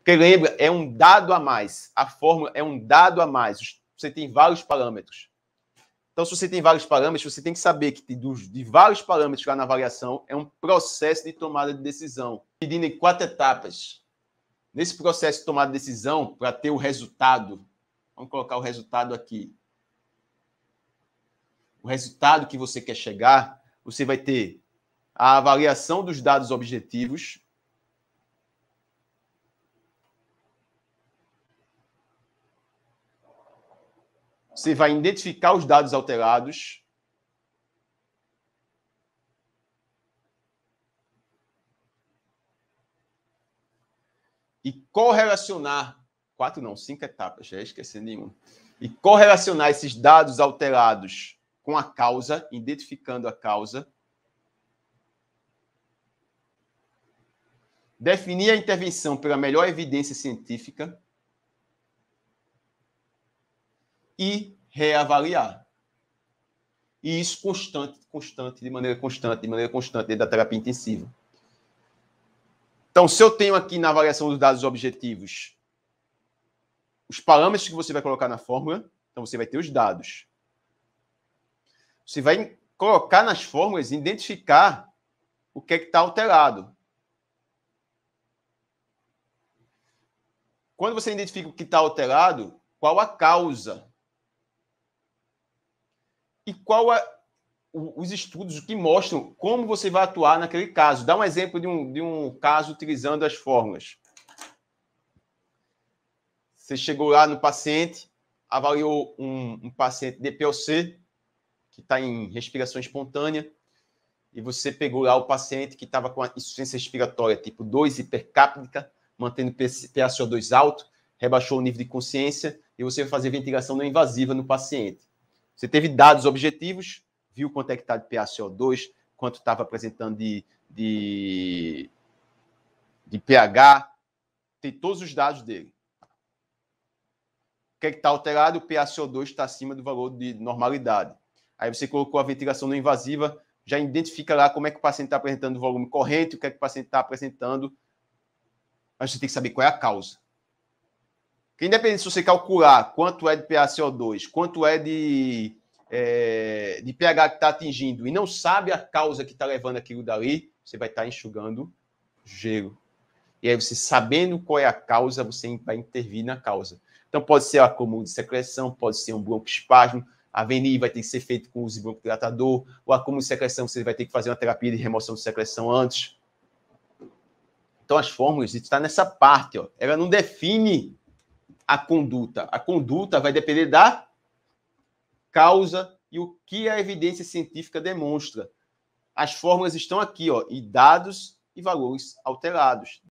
Porque lembra, é um dado a mais. A fórmula é um dado a mais. Você tem vários parâmetros. Então, se você tem vários parâmetros, você tem que saber que de vários parâmetros lá na avaliação é um processo de tomada de decisão, dividindo em quatro etapas. Nesse processo de tomada de decisão, para ter o resultado, vamos colocar o resultado aqui. O resultado que você quer chegar, você vai ter a avaliação dos dados objetivos, Você vai identificar os dados alterados. E correlacionar. Quatro não, cinco etapas, já esqueci nenhum. E correlacionar esses dados alterados com a causa, identificando a causa. Definir a intervenção pela melhor evidência científica. e reavaliar. E isso constante, constante, de maneira constante, de maneira constante, dentro da terapia intensiva. Então, se eu tenho aqui na avaliação dos dados objetivos os parâmetros que você vai colocar na fórmula, então você vai ter os dados. Você vai colocar nas fórmulas, identificar o que é que está alterado. Quando você identifica o que está alterado, qual a causa e qual é os estudos que mostram como você vai atuar naquele caso. Dá um exemplo de um, de um caso utilizando as fórmulas. Você chegou lá no paciente, avaliou um, um paciente DPLC, que está em respiração espontânea, e você pegou lá o paciente que estava com insuficiência respiratória tipo 2 hipercápnica, mantendo PaCO2 alto, rebaixou o nível de consciência, e você vai fazer ventilação não invasiva no paciente você teve dados objetivos, viu quanto é que está de PaCO2, quanto estava apresentando de, de, de pH, tem todos os dados dele. O que é está alterado? O PaCO2 está acima do valor de normalidade. Aí você colocou a ventilação não invasiva, já identifica lá como é que o paciente está apresentando o volume corrente, o que é que o paciente está apresentando. Mas você tem que saber qual é a causa. Porque independente se você calcular quanto é de PaCO2, quanto é de, é, de pH que está atingindo e não sabe a causa que está levando aquilo dali, você vai estar tá enxugando gelo. E aí você sabendo qual é a causa, você vai intervir na causa. Então pode ser acúmulo de secreção, pode ser um broncoespasmo, a VNI vai ter que ser feito com uso de broncodilatador, o acúmulo de secreção você vai ter que fazer uma terapia de remoção de secreção antes. Então as fórmulas está nessa parte, ó. Ela não define a conduta? A conduta vai depender da causa e o que a evidência científica demonstra. As fórmulas estão aqui, ó, e dados e valores alterados.